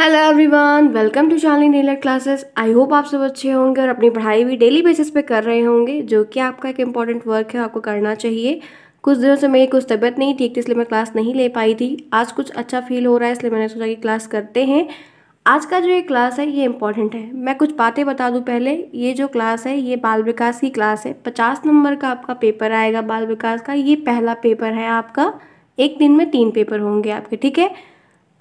hello everyone welcome to Shalini Taylor classes I hope आप सब अच्छे होंगे और अपनी पढ़ाई भी डेली बेसिस पे कर रहे होंगे जो कि आपका एक इम्पॉर्टेंट वर्क है आपको करना चाहिए कुछ दिनों से मेरी कुछ तबीयत नहीं ठीक थी इसलिए मैं क्लास नहीं ले पाई थी आज कुछ अच्छा फील हो रहा है इसलिए मैंने सोचा कि क्लास करते हैं आज का जो ये क्लास है ये इम्पॉर्टेंट है मैं कुछ बातें बता दूँ पहले ये जो क्लास है ये बाल विकास की क्लास है पचास नंबर का आपका पेपर आएगा बाल विकास का ये पहला पेपर है आपका एक दिन में तीन पेपर होंगे आपके ठीक है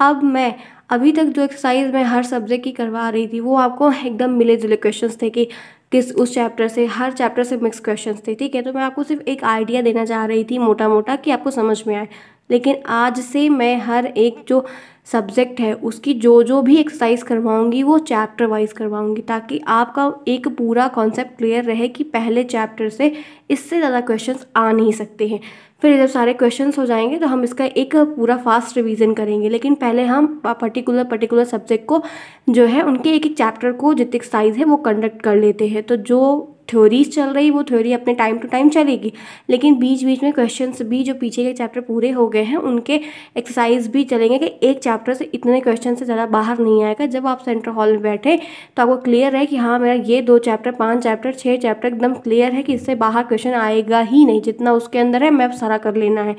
अब मैं अभी तक जो एक्सरसाइज मैं हर सब्जेक्ट की करवा रही थी वो आपको एकदम मिले जुले क्वेश्चन थे कि किस उस चैप्टर से हर चैप्टर से मिक्स क्वेश्चन थे ठीक है तो मैं आपको सिर्फ एक आइडिया देना चाह रही थी मोटा मोटा कि आपको समझ में आए लेकिन आज से मैं हर एक जो सब्जेक्ट है उसकी जो जो भी एक्सरसाइज करवाऊंगी वो चैप्टर वाइज करवाऊंगी ताकि आपका एक पूरा कॉन्सेप्ट क्लियर रहे कि पहले चैप्टर से इससे ज़्यादा क्वेश्चंस आ नहीं सकते हैं फिर जब सारे क्वेश्चन हो जाएंगे तो हम इसका एक पूरा फास्ट रिविज़न करेंगे लेकिन पहले हम पर्टिकुलर पर्टिकुलर सब्जेक्ट को जो है उनके एक एक चैप्टर को जितने साइज़ है वो कंडक्ट कर लेते हैं तो जो थ्योरीज चल रही वो थ्योरी अपने टाइम टू टाइम चलेगी लेकिन बीच बीच में क्वेश्चन भी जो पीछे के चैप्टर पूरे हो गए हैं उनके एक्सरसाइज भी चलेंगे कि एक चैप्टर से इतने क्वेश्चन से ज़्यादा बाहर नहीं आएगा जब आप सेंट्रल हॉल में बैठे तो आपको क्लियर है कि हाँ मेरा ये दो चैप्टर पाँच चैप्टर छः चैप्टर एकदम क्लियर है कि इससे बाहर क्वेश्चन आएगा ही नहीं जितना उसके अंदर है मैं सारा कर लेना है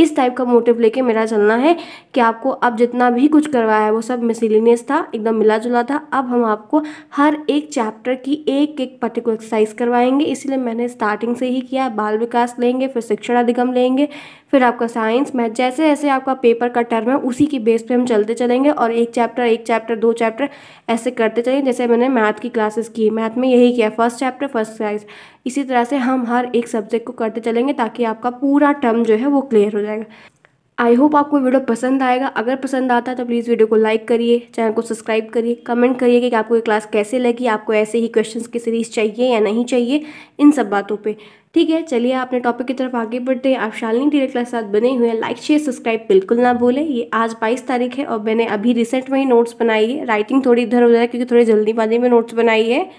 इस टाइप का मोटिव लेके मेरा चलना है कि आपको अब जितना भी कुछ करवाया है वो सब मिसिलीनियस था एकदम मिला जुला था अब हम आपको हर एक चैप्टर की एक एक पर्टिकुलर एक्सरसाइज करवाएंगे इसलिए मैंने स्टार्टिंग से ही किया बाल विकास लेंगे फिर शिक्षण अधिगम लेंगे फिर आपका साइंस मैथ जैसे जैसे आपका पेपर का टर्म है उसी की बेस पे हम चलते चलेंगे और एक चैप्टर एक चैप्टर दो चैप्टर ऐसे करते चलेंगे जैसे मैंने मैथ की क्लासेस की मैथ में यही किया फर्स्ट चैप्टर फर्स्ट साइंस इसी तरह से हम हर एक सब्जेक्ट को करते चलेंगे ताकि आपका पूरा टर्म जो है वो क्लियर हो जाएगा आई होप आपको वीडियो पसंद आएगा अगर पसंद आता है तो प्लीज़ वीडियो को लाइक करिए चैनल को सब्सक्राइब करिए कमेंट करिए कि आपको ये क्लास कैसे लगी आपको ऐसे ही क्वेश्चंस की सीरीज़ चाहिए या नहीं चाहिए इन सब बातों पे ठीक है चलिए अपने टॉपिक की तरफ आगे बढ़ते हैं आप शालिनी टीचर क्लास साथ बने हुए हैं लाइक शेयर सब्सक्राइब बिल्कुल ना भूलें ये आज बाईस तारीख है और मैंने अभी रिसेंट में ही नोट्स बनाई है राइटिंग थोड़ी इधर उधर है क्योंकि थोड़ी जल्दीबाजी में नोट्स बनाई है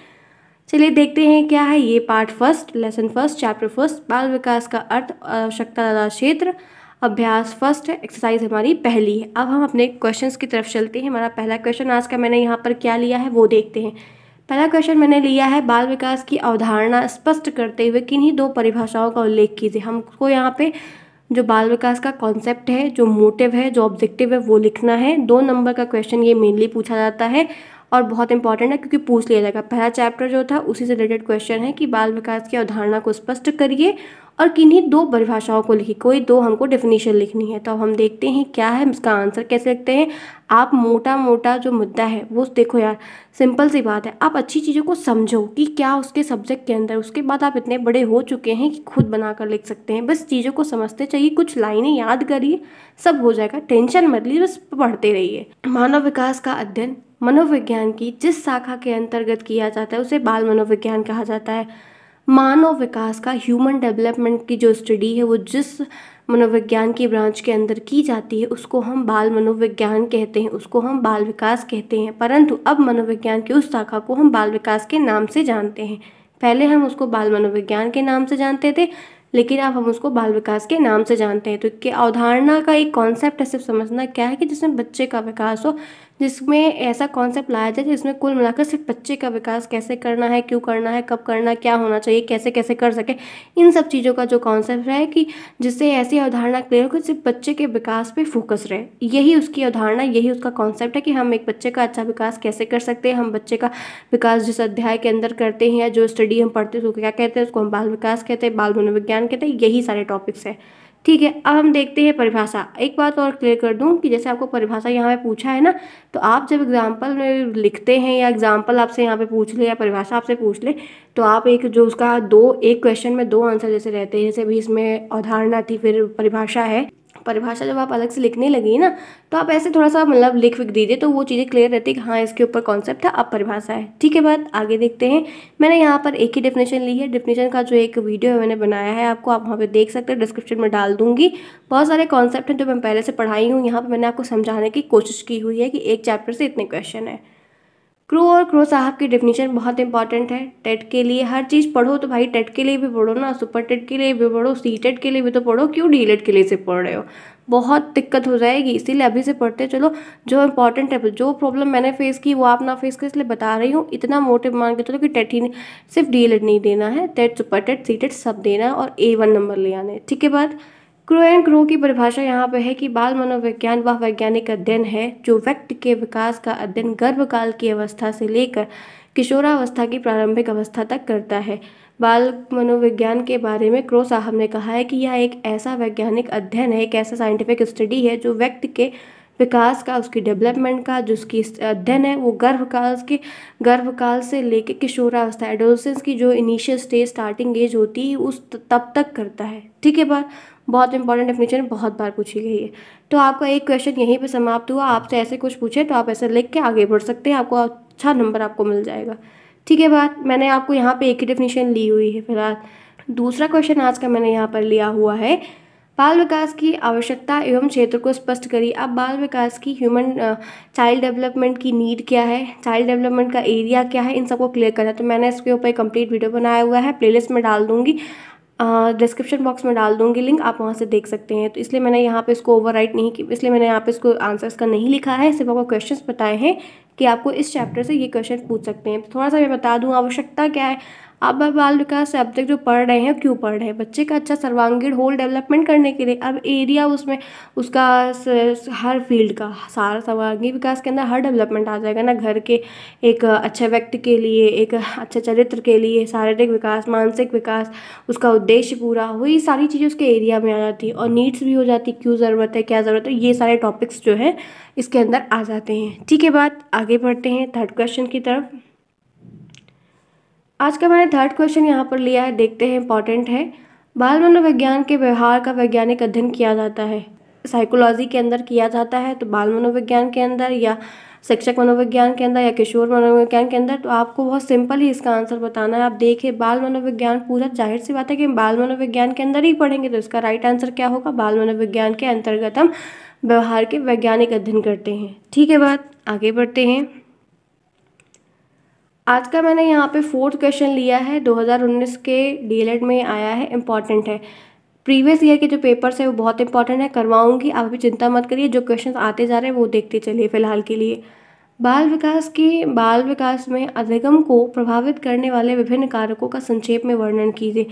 चलिए देखते हैं क्या है ये part first lesson first chapter first बाल विकास का अर्थ आवश्यकता क्षेत्र अभ्यास फर्स्ट है एक्सरसाइज हमारी पहली है अब हम अपने क्वेश्चंस की तरफ चलते हैं हमारा पहला क्वेश्चन आज का मैंने यहाँ पर क्या लिया है वो देखते हैं पहला क्वेश्चन मैंने लिया है बाल विकास की अवधारणा स्पष्ट करते हुए किन्हीं दो परिभाषाओं का उल्लेख कीजिए हमको यहाँ पे जो बाल विकास का कॉन्सेप्ट है जो मोटिव है जो ऑब्जेक्टिव है वो लिखना है दो नंबर का क्वेश्चन ये मेनली पूछा जाता है और बहुत इंपॉर्टेंट है क्योंकि पूछ लिया जाएगा पहला चैप्टर जो था उसी से रिलेटेड क्वेश्चन है कि बाल विकास की अवधारणा को स्पष्ट करिए और किन्हीं दो परिभाषाओं को लिखी कोई दो हमको डेफिनेशन लिखनी है तो अब हम देखते हैं क्या है इसका आंसर कैसे लिखते हैं आप मोटा मोटा जो मुद्दा है वो देखो यार सिंपल सी बात है आप अच्छी चीज़ों को समझो कि क्या उसके सब्जेक्ट के अंदर उसके बाद आप इतने बड़े हो चुके हैं कि खुद बनाकर लिख सकते हैं बस चीज़ों को समझते चाहिए कुछ लाइनें याद करिए सब हो जाएगा टेंशन मत लीजिए बस पढ़ते रहिए मानव विकास का अध्ययन मनोविज्ञान की जिस शाखा के अंतर्गत किया जाता है उसे बाल मनोविज्ञान कहा जाता है मानव विकास का ह्यूमन डेवलपमेंट की जो स्टडी है वो जिस मनोविज्ञान की ब्रांच के अंदर की जाती है उसको हम बाल मनोविज्ञान कहते हैं उसको हम बाल विकास कहते हैं परंतु अब मनोविज्ञान की उस शाखा को हम बाल विकास के नाम से जानते हैं पहले हम उसको बाल मनोविज्ञान के नाम से जानते थे लेकिन अब हम उसको बाल विकास के नाम से जानते हैं तो अवधारणा का एक कॉन्सेप्ट है सिर्फ समझना क्या है कि जिसमें बच्चे का विकास हो जिसमें ऐसा कॉन्सेप्ट लाया जाए जिसमें कुल मिलाकर सिर्फ बच्चे का विकास कैसे करना है क्यों करना है कब करना क्या होना चाहिए कैसे कैसे कर सके इन सब चीज़ों का जो कॉन्सेप्ट रहे कि जिससे ऐसी अवधारणा क्लियर हो कि सिर्फ बच्चे के विकास पर फोकस रहे यही उसकी अवधारणा यही उसका कॉन्सेप्ट है कि हम एक बच्चे का अच्छा विकास कैसे कर सकते हैं हम बच्चे का विकास जिस अध्याय के अंदर करते हैं या जो स्टडी हम पढ़ते हैं उसको क्या कहते हैं उसको हम बाल विकास कहते हैं बाल मनोविज्ञान कहते हैं यही सारे टॉपिक्स हैं ठीक है अब हम देखते हैं परिभाषा एक बात और क्लियर कर दूं कि जैसे आपको परिभाषा यहाँ पे पूछा है ना तो आप जब एग्जाम्पल में लिखते हैं या एग्जाम्पल आपसे यहाँ पे पूछ ले या परिभाषा आपसे पूछ ले तो आप एक जो उसका दो एक क्वेश्चन में दो आंसर जैसे रहते हैं जैसे भी इसमें अवधारणा थी फिर परिभाषा है परिभाषा जब आप अलग से लिखने लगी ना तो आप ऐसे थोड़ा सा मतलब लिख विख दीजिए तो वो चीज़ें क्लियर रहती है कि हाँ इसके ऊपर कॉन्सेप्ट है अब परिभाषा है ठीक है बात आगे देखते हैं मैंने यहाँ पर एक ही डेफिनेशन ली है डेफिनेशन का जो एक वीडियो है मैंने बनाया है आपको आप वहाँ पर देख सकते हैं डिस्क्रिप्शन में डाल दूंगी बहुत सारे कॉन्सेप्ट हैं जो मैं पहले से पढ़ाई हूँ यहाँ पर मैंने आपको समझाने की कोशिश की हुई है कि एक चैप्टर से इतने क्वेश्चन है क्रू और क्रो साहब की डेफिनेशन बहुत इंपॉर्टेंट है टेट के लिए हर चीज़ पढ़ो तो भाई टेट के लिए भी पढ़ो ना सुपर टेट के लिए भी पढ़ो सी टेट के लिए भी तो पढ़ो क्यों डी e के लिए से पढ़ रहे हो बहुत दिक्कत हो जाएगी इसीलिए अभी से पढ़ते चलो जो इंपॉर्टेंट है जो प्रॉब्लम मैंने फेस की वो आप ना फेस करें इसलिए बता रही हूँ इतना मोटिव मान के चलो कि टेट ही सिर्फ डी e नहीं देना है TET super TET C TET सब देना है और ए वन नंबर ले आने ठीक है बात क्रो एंड क्रो की परिभाषा यहाँ पर है कि बाल मनोविज्ञान वह वैज्ञानिक अध्ययन है जो व्यक्ति के विकास का अध्ययन गर्भकाल की अवस्था से लेकर किशोरावस्था की प्रारंभिक अवस्था तक करता है बाल मनोविज्ञान के बारे में क्रो साहब ने कहा है कि यह एक ऐसा वैज्ञानिक अध्ययन है एक ऐसा साइंटिफिक स्टडी है जो व्यक्ति के विकास का उसकी डेवलपमेंट का जो उसकी अध्ययन है वो गर्भकाल के गर्भकाल से लेकर किशोरावस्था एडोलसेंस की जो इनिशियल स्टेज स्टार्टिंग एज होती है उस तब तक करता है ठीक है बार बहुत इंपॉर्टेंट डेफिनेशन बहुत बार पूछी गई है तो आपका एक क्वेश्चन यहीं पे समाप्त हुआ आपसे ऐसे कुछ पूछे तो आप ऐसे लिख के आगे बढ़ सकते हैं आपको अच्छा नंबर आपको मिल जाएगा ठीक है बात मैंने आपको यहाँ पे एक ही डेफिनेशन ली हुई है फिलहाल दूसरा क्वेश्चन आज का मैंने यहाँ पर लिया हुआ है बाल विकास की आवश्यकता एवं क्षेत्र को स्पष्ट करिए आप बाल विकास की ह्यूमन चाइल्ड डेवलपमेंट की नीड क्या है चाइल्ड डेवलपमेंट का एरिया क्या है इन सबको क्लियर करना तो मैंने इसके ऊपर कंप्लीट वीडियो बनाया हुआ है प्लेलिस्ट में डाल दूँगी डिस्क्रिप्शन बॉक्स में डाल दूंगी लिंक आप वहाँ से देख सकते हैं तो इसलिए मैंने यहाँ पे इसको ओवर नहीं की इसलिए मैंने यहाँ पे इसको आंसर्स का नहीं लिखा है सिर्फ आपको क्वेश्चन बताए हैं कि आपको इस चैप्टर से ये क्वेश्चन पूछ सकते हैं थोड़ा सा मैं बता दूँ आवश्यकता क्या है अब बाल विकास सब्जेक्ट जो पढ़ रहे हैं क्यों पढ़ रहे हैं बच्चे का अच्छा सर्वांगीण होल डेवलपमेंट करने के लिए अब एरिया उसमें उसका हर फील्ड का सारा सर्वांगीण विकास के अंदर हर डेवलपमेंट आ जाएगा ना घर के एक अच्छे व्यक्ति के लिए एक अच्छे चरित्र के लिए शारीरिक विकास मानसिक विकास उसका उद्देश्य पूरा वही सारी चीज़ें उसके एरिया में आ जाती है और नीड्स भी हो जाती क्यों ज़रूरत है क्या ज़रूरत है ये सारे टॉपिक्स जो है इसके अंदर आ जाते हैं ठीक है बात आगे बढ़ते हैं थर्ड क्वेश्चन की तरफ आज का मैंने थर्ड क्वेश्चन यहाँ पर लिया है देखते हैं इंपॉर्टेंट है बाल मनोविज्ञान के व्यवहार का वैज्ञानिक अध्ययन किया जाता है साइकोलॉजी के अंदर किया जाता है तो बाल मनोविज्ञान के अंदर या शिक्षक मनोविज्ञान के अंदर या किशोर मनोविज्ञान के अंदर तो आपको बहुत सिंपल ही इसका आंसर बताना है आप देखिए बाल मनोविज्ञान पूरा जाहिर सी बात है कि हम बाल मनोविज्ञान के अंदर ही पढ़ेंगे तो इसका राइट आंसर क्या होगा बाल मनोविज्ञान के अंतर्गत हम व्यवहार के वैज्ञानिक अध्ययन करते हैं ठीक है बात आगे बढ़ते हैं आज का मैंने यहाँ पे फोर्थ क्वेश्चन लिया है 2019 के डी में आया है इम्पॉर्टेंट है प्रीवियस ईयर के जो पेपर्स है वो बहुत इंपॉर्टेंट है करवाऊंगी आप अभी चिंता मत करिए जो क्वेश्चन आते जा रहे हैं वो देखते चलिए फिलहाल के लिए बाल विकास के बाल विकास में अधिगम को प्रभावित करने वाले विभिन्न कारकों का संक्षेप में वर्णन कीजिए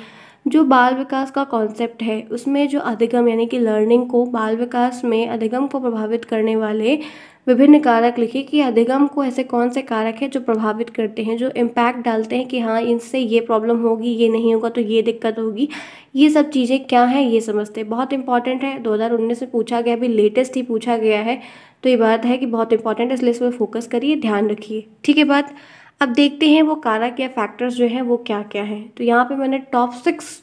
जो बाल विकास का कॉन्सेप्ट है उसमें जो अधिगम यानी कि लर्निंग को बाल विकास में अधिगम को प्रभावित करने वाले विभिन्न कारक लिखिए कि अधिगम को ऐसे कौन से कारक हैं जो प्रभावित करते हैं जो इम्पैक्ट डालते हैं कि हाँ इनसे ये प्रॉब्लम होगी ये नहीं होगा तो ये दिक्कत होगी ये सब चीज़ें क्या हैं ये समझते हैं बहुत इंपॉर्टेंट है 2019 में पूछा गया अभी लेटेस्ट ही पूछा गया है तो ये बात है कि बहुत इंपॉर्टेंट है इसलिए इस पर फोकस करिए ध्यान रखिए ठीक है बात अब देखते हैं वो कारक या फैक्टर्स जो हैं वो क्या क्या हैं तो यहाँ पर मैंने टॉप सिक्स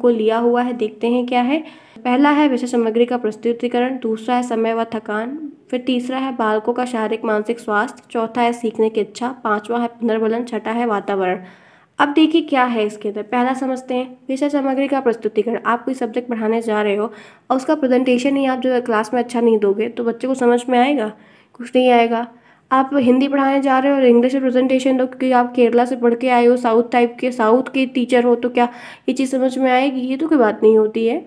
को लिया हुआ है देखते हैं क्या है पहला है विषय सामग्री का प्रस्तुतिकरण दूसरा है समय व थकान फिर तीसरा है बालकों का शारीरिक मानसिक स्वास्थ्य चौथा है सीखने की इच्छा पाँचवा है पुनर्वलन छठा है वातावरण अब देखिए क्या है इसके अंदर पहला समझते हैं विषय सामग्री का प्रस्तुतिकरण आप कोई सब्जेक्ट पढ़ाने जा रहे हो और उसका प्रेजेंटेशन ही आप जो क्लास में अच्छा नहीं दोगे तो बच्चे को समझ में आएगा कुछ नहीं आएगा आप हिंदी पढ़ाने जा रहे हो और इंग्लिश में प्रेजेंटेशन दो क्योंकि आप केरला से पढ़ के आए हो साउथ टाइप के साउथ के टीचर हो तो क्या ये चीज़ समझ में आएगी ये तो कोई बात नहीं होती है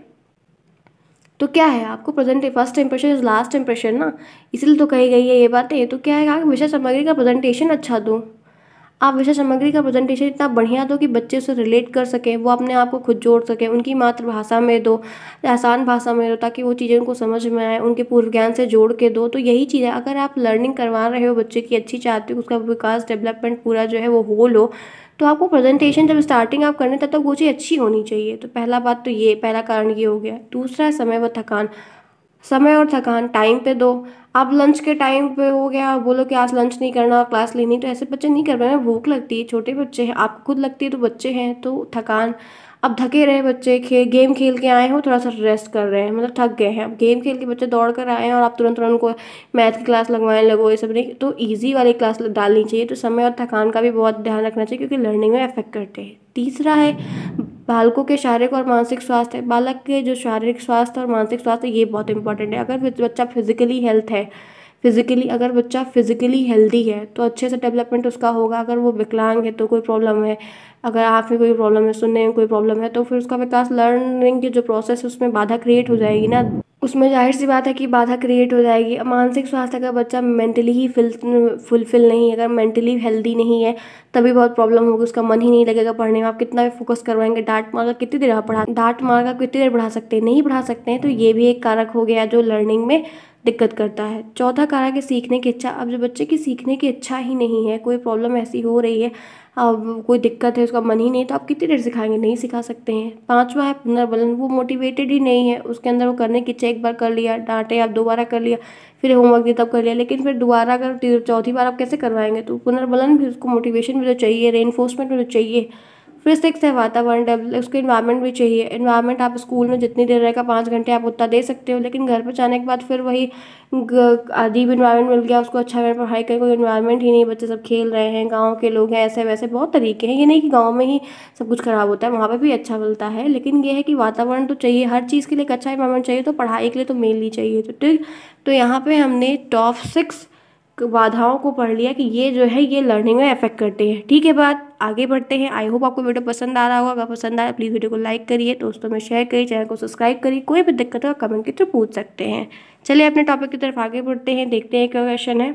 तो क्या है आपको present first impression is last impression ना इसीलिए तो कही गई है ये बातें तो क्या है आप विषय सामग्री का प्रेजेंटेशन अच्छा दो आप विषय सामग्री का प्रेजेंटेशन इतना बढ़िया दो कि बच्चे उससे रिलेट कर सकें वो अपने आप को खुद जोड़ सकें उनकी मातृभाषा में दो आसान भाषा में दो ताकि वो चीज़ें उनको समझ में आए उनके पूर्व ज्ञान से जोड़ के दो तो यही चीज़ है अगर आप लर्निंग करवा रहे हो बच्चे की अच्छी चाहते हो उसका विकास डेवलपमेंट पूरा जो है वो होल हो तो आपको प्रेजेंटेशन जब स्टार्टिंग आप करने तब तक वो चीज़ अच्छी होनी चाहिए तो पहला बात तो ये पहला कारण ये हो गया दूसरा है समय व थकान समय और थकान टाइम पे दो आप लंच के टाइम पे हो गया आप बोलो कि आज लंच नहीं करना क्लास लेनी तो ऐसे बच्चे नहीं कर पाए भूख लगती है छोटे बच्चे हैं आपको खुद लगती है तो बच्चे हैं तो थकान अब थके रहे बच्चे खेल गेम खेल के आए हो थोड़ा सा रेस्ट कर रहे हैं मतलब थक गए हैं अब गेम खेल के बच्चे दौड़ कर आए हैं और आप तुरंत तुरंत उनको मैथ की क्लास लगवाने लगो ये सब नहीं तो ईजी वाली क्लास डालनी चाहिए तो समय और थकान का भी बहुत ध्यान रखना चाहिए क्योंकि लर्निंग में अफेक्ट करते हैं तीसरा है बालकों के शारीरिक और मानसिक स्वास्थ्य बालक के जो शारीरिक स्वास्थ्य और मानसिक स्वास्थ्य ये बहुत इंपॉर्टेंट है अगर बच्चा फिजिकली हेल्थ है फिज़िकली अगर बच्चा फिज़िकली हेल्दी है तो अच्छे से डेवलपमेंट उसका होगा अगर वो विकलांग है तो कोई प्रॉब्लम है अगर आँख में कोई प्रॉब्लम है सुनने में कोई प्रॉब्लम है तो फिर उसका विकास लर्निंग की जो प्रोसेस है उसमें बाधा क्रिएट हो जाएगी ना उसमें जाहिर सी बात है कि बाधा क्रिएट हो जाएगी मानसिक स्वास्थ्य का बच्चा मेंटली ही फिल फुलफिल नहीं है अगर मेंटली हेल्दी नहीं है तभी बहुत प्रॉब्लम होगी उसका मन ही नहीं लगेगा पढ़ने में आप कितना भी फोकस करवाएंगे डांट मार का कितनी देर आप पढ़ा डांट मार का कितनी देर बढ़ा सकते हैं नहीं बढ़ा सकते हैं तो ये भी एक कारक हो गया जो लर्निंग में दिक्कत करता है चौथा कारक है सीखने की इच्छा अब जो बच्चे की सीखने की इच्छा ही नहीं है कोई प्रॉब्लम ऐसी हो रही है अब कोई दिक्कत है उसका मन ही नहीं तो आप कितनी देर सिखाएंगे नहीं सिखा सकते हैं पाँचवा है पुनर्बलन वो मोटिवेटेड ही नहीं है उसके अंदर वो करने की इच्छा एक बार कर लिया डांटे आप दोबारा कर लिया फिर होमवर्क दिया तब कर लिया लेकिन फिर दोबारा अगर चौथी बार आप कैसे करवाएंगे तो पुनर्बलन भी उसको मोटिवेशन भी तो चाहिए रेनफोर्समेंट भी तो चाहिए फिर सिक्स है वातावरण डेवलप उसके इन्वायरमेंट भी चाहिए इन्वायरमेंट आप स्कूल में जितनी देर रहेगा पाँच घंटे आप उतना दे सकते हो लेकिन घर पर जाने के बाद फिर वही अजीब इन्वायरमेंट मिल गया उसको अच्छा पढ़ाई करें कोई इन्वायरमेंट ही नहीं बच्चे सब खेल रहे हैं गाँव के लोग हैं ऐसे वैसे बहुत तरीके हैं ये नहीं कि गाँव में ही सब कुछ ख़राब होता है वहाँ पर भी अच्छा मिलता है लेकिन ये है कि वातावरण तो चाहिए हर चीज़ के लिए एक अच्छा इन्वायरमेंट चाहिए तो पढ़ाई के लिए तो मेनली चाहिए तो ठीक तो यहाँ पर हमने टॉप सिक्स बाधाओं को पढ़ लिया कि ये जो है ये लर्निंग में अफेक्ट करते हैं ठीक है बात आगे बढ़ते हैं आई होप आपको वीडियो पसंद आ रहा होगा अगर पसंद आया प्लीज़ वीडियो को लाइक करिए दोस्तों में शेयर करिए चैनल को सब्सक्राइब करिए कोई भी दिक्कत हो कमेंट के थ्रू पूछ सकते हैं चलिए अपने टॉपिक की तरफ आगे बढ़ते हैं देखते हैं क्या क्वेश्चन है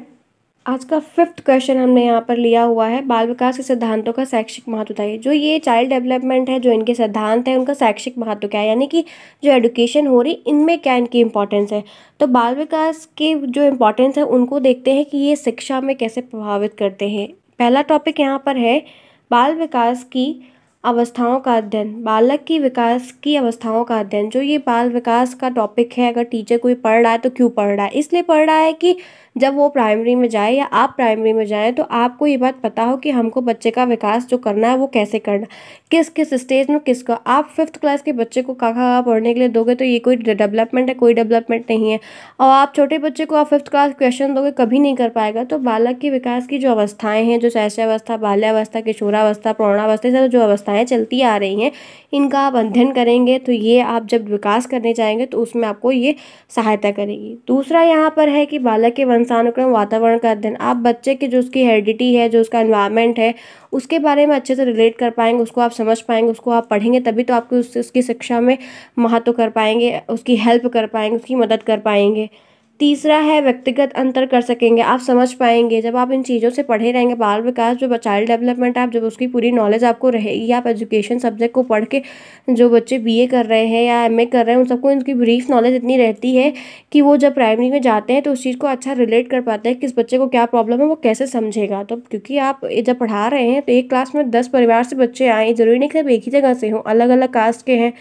आज का फिफ्थ क्वेश्चन हमने यहाँ पर लिया हुआ है बाल विकास के सिद्धांतों का शैक्षिक महत्व बताइए जो ये चाइल्ड डेवलपमेंट है जो इनके सिद्धांत है उनका शैक्षिक महत्व क्या है यानी कि जो एडुकेशन हो रही इनमें क्या इनकी इम्पोर्टेंस है तो बाल विकास के जो इम्पोर्टेंस है उनको देखते हैं कि ये शिक्षा में कैसे प्रभावित करते हैं पहला टॉपिक यहाँ पर है बाल विकास की अवस्थाओं का अध्ययन बालक की विकास की अवस्थाओं का अध्ययन जो ये बाल विकास का टॉपिक है अगर टीचर कोई पढ़ रहा है तो क्यों पढ़ रहा है इसलिए पढ़ रहा है कि जब वो प्राइमरी में जाए या आप प्राइमरी में जाएँ तो आपको ये बात पता हो कि हमको बच्चे का विकास जो करना है वो कैसे करना किस किस स्टेज में किसका आप फिफ्थ क्लास के बच्चे को काका पढ़ने के लिए दोगे तो ये कोई डेवलपमेंट है कोई डेवलपमेंट नहीं है और आप छोटे बच्चे को आप फिफ्थ क्लास क्वेश्चन दोगे कभी नहीं कर पाएगा तो बालक के विकास की जो अवस्थाएँ हैं जो अवस्था बाल्यावस्था किशोरावस्था प्रौणावस्था जो अवस्थाएँ चलती आ रही हैं इनका आप अध्ययन करेंगे तो ये आप जब विकास करने जाएंगे तो उसमें आपको ये सहायता करेगी दूसरा यहाँ पर है कि बालक के वंश इंसानुक्रम वातावरण का अध्ययन आप बच्चे के जो उसकी हेरिडिटी है जो उसका इन्वायरमेंट है उसके बारे में अच्छे से रिलेट कर पाएंगे उसको आप समझ पाएंगे उसको आप पढ़ेंगे तभी तो आपको उस, उसकी शिक्षा में महत्व कर पाएंगे उसकी हेल्प कर पाएंगे उसकी मदद कर पाएंगे तीसरा है व्यक्तिगत अंतर कर सकेंगे आप समझ पाएंगे जब आप इन चीज़ों से पढ़े रहेंगे बाल विकास जो चाइल्ड डेवलपमेंट आप जब उसकी पूरी नॉलेज आपको रहेगी आप एजुकेशन सब्जेक्ट को पढ़ के जो बच्चे बीए कर रहे हैं या एमए कर रहे हैं उन सबको इनकी ब्रीफ नॉलेज इतनी रहती है कि वो जब प्राइमरी में जाते हैं तो उस चीज़ को अच्छा रिलेट कर पाते हैं किस बच्चे को क्या प्रॉब्लम है वो कैसे समझेगा तो क्योंकि आप जब पढ़ा रहे हैं तो एक क्लास में दस परिवार से बच्चे आए ज़रूरी नहीं कि सब एक ही जगह से हों अलग अलग कास्ट के हैं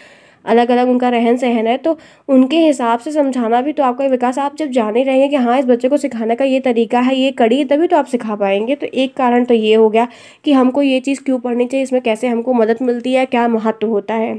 अलग अलग उनका रहन सहन है तो उनके हिसाब से समझाना भी तो आपका विकास आप जब जान ही रहेंगे कि हाँ इस बच्चे को सिखाने का ये तरीका है ये कड़ी तभी तो आप सिखा पाएंगे तो एक कारण तो ये हो गया कि हमको ये चीज़ क्यों पढ़नी चाहिए इसमें कैसे हमको मदद मिलती है क्या महत्व होता है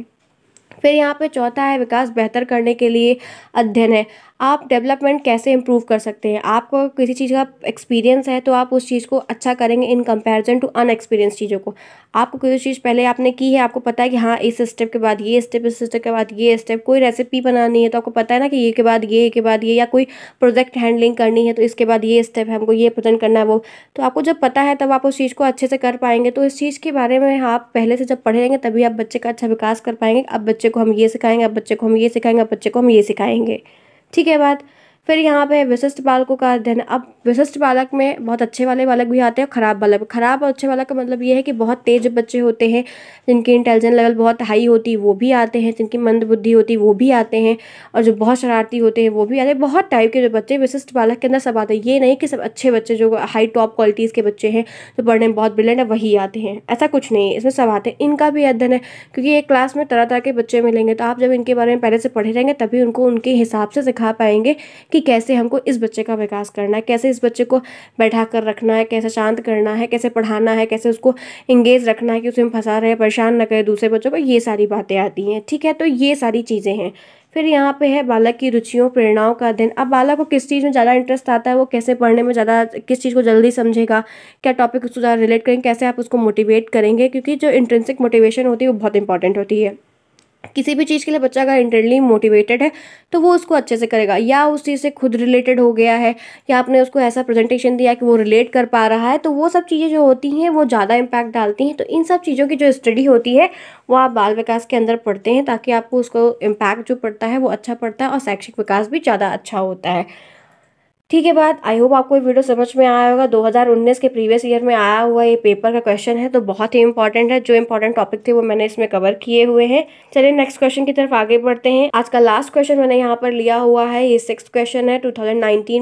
फिर यहाँ पे चौथा है विकास बेहतर करने के लिए अध्ययन है आप डेवलपमेंट कैसे इम्प्रूव कर सकते हैं आपको किसी चीज़ का एक्सपीरियंस है तो आप उस चीज़ को अच्छा करेंगे इन कंपैरिजन टू अनएक्सपीरियंस चीज़ों को आपको कोई चीज़ पहले आपने की है आपको पता है कि हाँ इस स्टेप के बाद ये स्टेप इस स्टेप के बाद ये स्टेप कोई रेसिपी बनानी है तो आपको पता है ना कि ये के बाद ये के बाद ये या कोई प्रोजेक्ट हैंडलिंग करनी है तो इसके बाद ये स्टेप है हमको ये प्रेजेंट करना है वो तो आपको जब पता है तब आप उस चीज़ को अच्छे से कर पाएंगे तो इस चीज़ के बारे में आप पहले से जब पढ़ेंगे तभी आप बच्चे का अच्छा विकास कर पाएंगे अब बच्चे को हम ये सिखाएंगे अब बच्चे को हम ये सिखाएंगे अब बच्चे को हम ये सिखाएंगे ठीक है बात फिर यहाँ पे विशिष्ट बालकों का अध्ययन अब विशिष्ट बालक में बहुत अच्छे वाले बालक भी आते हैं और ख़राब बालक ख़राब और अच्छे बालक का मतलब ये है कि बहुत तेज़ बच्चे होते हैं जिनकी इंटेलिजेंट लेवल बहुत हाई होती वो भी आते हैं जिनकी मंद बुद्धि होती वो भी आते हैं और जो बहुत शरारती होते हैं वो भी आते हैं बहुत टाइप के जो बच्चे विशिष्ट बालक के अंदर सब आते हैं ये नहीं कि सब अच्छे बच्चे जो हाई टॉप क्वालिटीज़ के बच्चे हैं जो पढ़ने में बहुत ब्रिलियंट है वही आते हैं ऐसा कुछ नहीं है इसमें सब आते हैं इनका भी अध्ययन है क्योंकि एक क्लास में तरह तरह के बच्चे मिलेंगे तो आप जब इनके बारे में पहले से पढ़े रहेंगे तभी उनको उनके हिसाब से सिखा पाएंगे कि कैसे हमको इस बच्चे का विकास करना है कैसे इस बच्चे को बैठा कर रखना है कैसे शांत करना है कैसे पढ़ाना है कैसे उसको इंगेज रखना है कि उसमें हम फंसा रहे परेशान न करें दूसरे बच्चों को ये सारी बातें आती हैं ठीक है तो ये सारी चीज़ें हैं फिर यहाँ पे है बालक की रुचियों प्रेरणाओं का अध्ययन अब बालक को किस चीज़ में ज़्यादा इंटरेस्ट आता है वो कैसे पढ़ने में ज़्यादा किस चीज़ को जल्दी समझेगा क्या टॉपिक उसको ज़्यादा रिलेट करेंगे कैसे आप उसको मोटिवेट करेंगे क्योंकि जो इंट्रेंसिक मोटिवेशन होती है वो बहुत इंपॉर्टेंट होती है किसी भी चीज़ के लिए बच्चा अगर इंटरनली मोटिवेटेड है तो वो उसको अच्छे से करेगा या उस चीज़ से खुद रिलेटेड हो गया है या आपने उसको ऐसा प्रेजेंटेशन दिया कि वो रिलेट कर पा रहा है तो वो सब चीज़ें जो होती हैं वो ज़्यादा इम्पैक्ट डालती हैं तो इन सब चीज़ों की जो स्टडी होती है वो आप बाल विकास के अंदर पढ़ते हैं ताकि आपको उसको इम्पैक्ट जो पड़ता है वो अच्छा पड़ता है और शैक्षिक विकास भी ज़्यादा अच्छा होता है ठीक है बात आई होप आपको ये वीडियो समझ में आया होगा 2019 के प्रीवियस ईयर में आया हुआ ये पेपर का क्वेश्चन है तो बहुत ही इंपॉर्टेंट है जो इंपॉर्टेंट टॉपिक थे वो मैंने इसमें कवर किए हुए हैं चलिए नेक्स्ट क्वेश्चन की तरफ आगे बढ़ते हैं आज का लास्ट क्वेश्चन मैंने यहाँ पर लिया हुआ है ये सिक्स क्वेश्चन है टू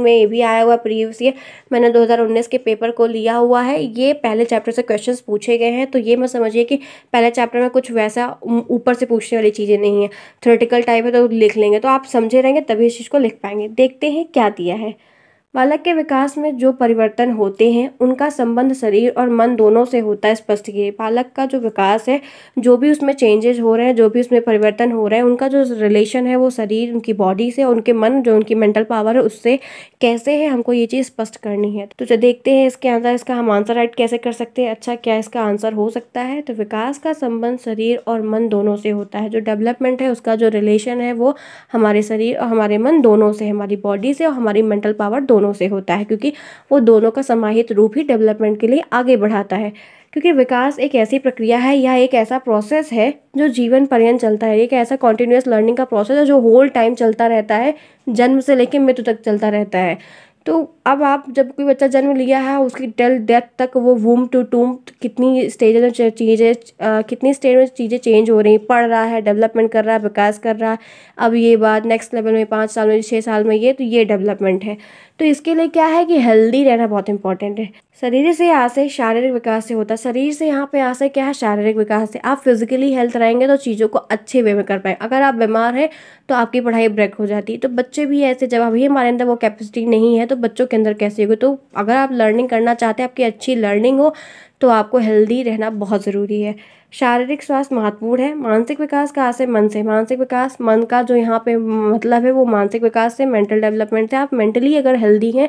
में ये भी आया हुआ प्रीवियस ईयर मैंने दो के पेपर को लिया हुआ है ये पहले चैप्टर से क्वेश्चन पूछे गए हैं तो ये मैं समझिए कि पहले चैप्टर में कुछ वैसा ऊपर से पूछने वाली चीज़ें नहीं है थ्योरेटिकल टाइप है तो लिख लेंगे तो आप समझे रहेंगे तभी इस चीज़ को लिख पाएंगे देखते हैं क्या दिया है बालक के विकास में जो परिवर्तन होते हैं उनका संबंध शरीर और मन दोनों से होता है स्पष्ट किए बालक का जो विकास है जो भी उसमें चेंजेज हो रहे हैं जो भी उसमें परिवर्तन हो रहे हैं उनका जो रिलेशन है वो शरीर उनकी बॉडी से और उनके मन जो उनकी मेंटल पावर है उससे कैसे है हमको ये चीज़ स्पष्ट करनी है तो जो देखते हैं इसके अंदर इसका हम आंसर राइट कैसे कर सकते हैं अच्छा क्या इसका आंसर हो सकता है तो विकास का संबंध शरीर और मन दोनों से होता है जो डेवलपमेंट है उसका जो रिलेशन है वो हमारे शरीर और हमारे मन दोनों से हमारी बॉडी से और हमारी मेंटल पावर दोनों दोनों से होता है क्योंकि वो दोनों का समाहित रूप ही डेवलपमेंट के लिए आगे बढ़ाता है क्योंकि विकास एक ऐसी प्रक्रिया है या एक ऐसा प्रोसेस है जो जीवन पर्यंत चलता है एक ऐसा कॉन्टिन्यूस लर्निंग का प्रोसेस है जो होल टाइम चलता रहता है जन्म से लेकर मृत्यु तक चलता रहता है तो अब आप जब कोई बच्चा जन्म लिया है उसकी टेल डेथ तक वो वूम टू टूम कितनी स्टेज में चीज़ें कितनी स्टेज में चीज़ें चेंज हो रही पढ़ रहा है डेवलपमेंट कर रहा है विकास कर रहा है अब ये बात नेक्स्ट लेवल में पाँच साल में छः साल में ये तो ये डेवलपमेंट है तो इसके लिए क्या है कि हेल्दी रहना बहुत इंपॉर्टेंट है शरीर से यहाँ से शारीरिक विकास से होता है शरीर से यहाँ पे यहाँ से क्या है शारीरिक विकास से आप फिजिकली हेल्थ रहेंगे तो चीज़ों को अच्छे वे में कर पाएंगे अगर आप बीमार हैं तो आपकी पढ़ाई ब्रेक हो जाती है तो बच्चे भी ऐसे जब अभी हमारे अंदर वो कैपेसिटी नहीं है तो बच्चों के अंदर कैसे होगी तो अगर आप लर्निंग करना चाहते हैं आपकी अच्छी लर्निंग हो तो आपको हेल्दी रहना बहुत ज़रूरी है शारीरिक स्वास्थ्य महत्वपूर्ण है मानसिक विकास कहाँ से मन से मानसिक विकास मन का जो यहाँ पे मतलब है वो मानसिक विकास से मेंटल डेवलपमेंट से आप मेंटली अगर हेल्दी हैं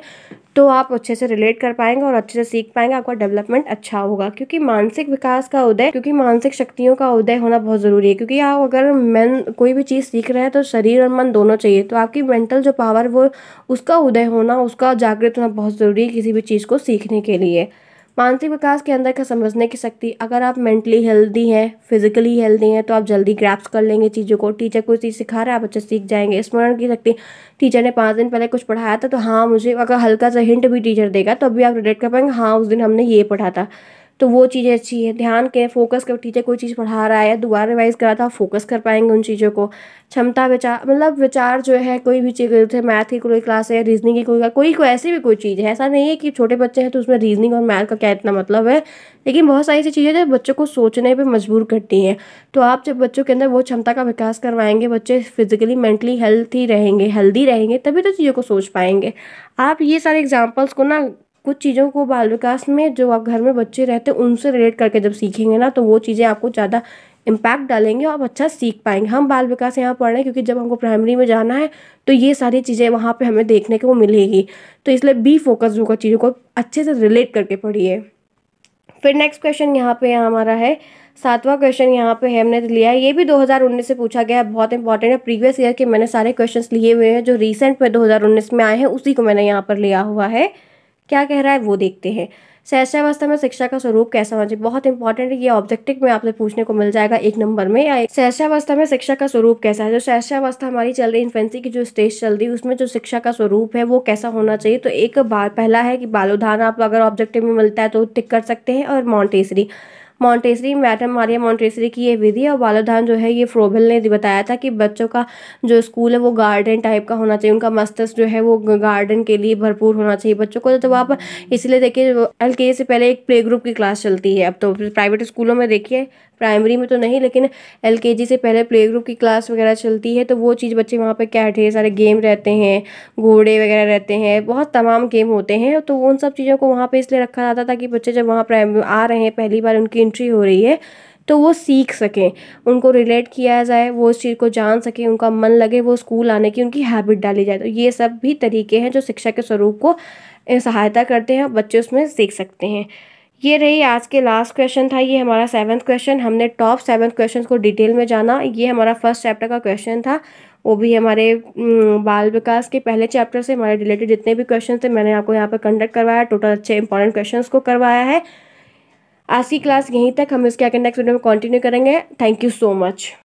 तो आप अच्छे से रिलेट कर पाएंगे और अच्छे से सीख पाएंगे आपका डेवलपमेंट अच्छा होगा क्योंकि मानसिक विकास का उदय क्योंकि मानसिक शक्तियों का उदय होना बहुत ज़रूरी है क्योंकि आप अगर मन कोई भी चीज़ सीख रहे हैं तो शरीर और मन दोनों चाहिए तो आपकी मेंटल जो पावर वो उसका उदय होना उसका जागृत होना बहुत ज़रूरी है किसी भी चीज़ को सीखने के लिए मानसिक विकास के अंदर का समझने की शक्ति अगर आप मेंटली हेल्दी हैं फिजिकली हेल्दी हैं तो आप जल्दी ग्रैप्स कर लेंगे चीज़ों को टीचर कोई चीज़ सिखा रहा है आप अच्छे सीख जाएंगे स्मरण की शक्ति टीचर ने पाँच दिन पहले कुछ पढ़ाया था तो हाँ मुझे अगर हल्का सा हिंट भी टीचर देगा तो अभी आप रिलेट कर पाएंगे हाँ उस दिन हमने ये पढ़ा था तो वो चीज़ें अच्छी है ध्यान के फोकस के टीचर कोई चीज़ पढ़ा रहा है दोबारा रिवाइज करा था फोकस कर पाएंगे उन चीज़ों को क्षमता विचार मतलब विचार जो है कोई भी चीज़ जैसे मैथ की कोई क्लास है रीजनिंग की कोई कोई कोई ऐसी भी कोई चीज़ है ऐसा नहीं है कि छोटे बच्चे हैं तो उसमें रीजनिंग और मैथ का क्या इतना मतलब है लेकिन बहुत सारी ऐसी चीज़ें जो बच्चों को सोचने पर मजबूर करती हैं तो आप जब बच्चों के अंदर वो क्षमता का विकास करवाएंगे बच्चे फिजिकली मेंटली हेल्थी रहेंगे हेल्दी रहेंगे तभी तो चीज़ों को सोच पाएंगे आप ये सारे एग्जाम्पल्स को ना कुछ चीज़ों को बाल विकास में जो आप घर में बच्चे रहते हैं उनसे रिलेट करके जब सीखेंगे ना तो वो चीज़ें आपको ज़्यादा इम्पैक्ट डालेंगे और आप अच्छा सीख पाएंगे हम बाल विकास यहाँ पढ़ रहे हैं क्योंकि जब हमको प्राइमरी में जाना है तो ये सारी चीज़ें वहाँ पे हमें देखने को मिलेगी तो इसलिए बी फोकस होगा चीज़ों को अच्छे से रिलेट करके पढ़िए फिर नेक्स्ट क्वेश्चन यहाँ पे हमारा है सातवां क्वेश्चन यहाँ पे हमने लिया है ये भी 2019 से पूछा गया है बहुत इंपॉर्टेंट है प्रीवियस ईयर के मैंने सारे क्वेश्चंस लिए हुए हैं जो रिसेंट में 2019 में आए हैं उसी को मैंने यहाँ पर लिया हुआ है क्या कह रहा है वो देखते हैं अवस्था में शिक्षा का स्वरूप कैसा होना चाहिए बहुत इंपॉर्टेंट है ये ऑब्जेक्टिव में आपसे पूछने को मिल जाएगा एक नंबर में या शैशवावस्था में शिक्षा का स्वरूप कैसा है जो शैशवावस्था हमारी चल रही इन्फेंसी की जो स्टेज चल रही है उसमें जो शिक्षा का स्वरूप है वो कैसा होना चाहिए तो एक बार पहला है कि बालोधान आप अगर ऑब्जेक्टिव में मिलता है तो टिक कर सकते हैं और Montessori Montessori madam Maria Montessori की ये विधि और बालोधान जो है ये फ्रोबल ने बताया था कि बच्चों का जो स्कूल है वो गार्डन टाइप का होना चाहिए उनका मस्तिष्क जो है वो गार्डन के लिए भरपूर होना चाहिए बच्चों को तो जब आप इसलिए देखिए एल से पहले एक प्ले ग्रुप की क्लास चलती है अब तो प्राइवेट स्कूलों में देखिए प्राइमरी में तो नहीं लेकिन एल से पहले प्ले ग्रुप की क्लास वगैरह चलती है तो वो चीज़ बच्चे वहाँ पर क्या ढेर सारे गेम रहते हैं घोड़े वगैरह रहते हैं बहुत तमाम गेम होते हैं तो उन सब चीज़ों को वहाँ पर इसलिए रखा जाता था कि बच्चे जब वहाँ प्राइमरी आ रहे हैं पहली बार उनकी एंट्री हो रही है तो वो सीख सकें उनको रिलेट किया जाए वो उस चीज़ को जान सकें उनका मन लगे वो स्कूल आने की उनकी हैबिट डाली जाए तो ये सब भी तरीके हैं जो शिक्षा के स्वरूप को सहायता करते हैं और बच्चे उसमें सीख सकते हैं ये रही आज के लास्ट क्वेश्चन था ये हमारा सेवन्थ क्वेश्चन हमने टॉप सेवन्थ क्वेश्चन को डिटेल में जाना ये हमारा फर्स्ट चैप्टर का क्वेश्चन था वो भी हमारे हम्म, बाल विकास के पहले चैप्टर से हमारे रिलेटेड जितने भी क्वेश्चन थे मैंने आपको यहाँ पर कंडक्ट करवाया टोटल अच्छे इंपॉर्टेंट क्वेश्चन को करवाया है आज की क्लास यहीं तक हम इसके आगे नेक्स्ट वीडियो में कंटिन्यू करेंगे थैंक यू सो मच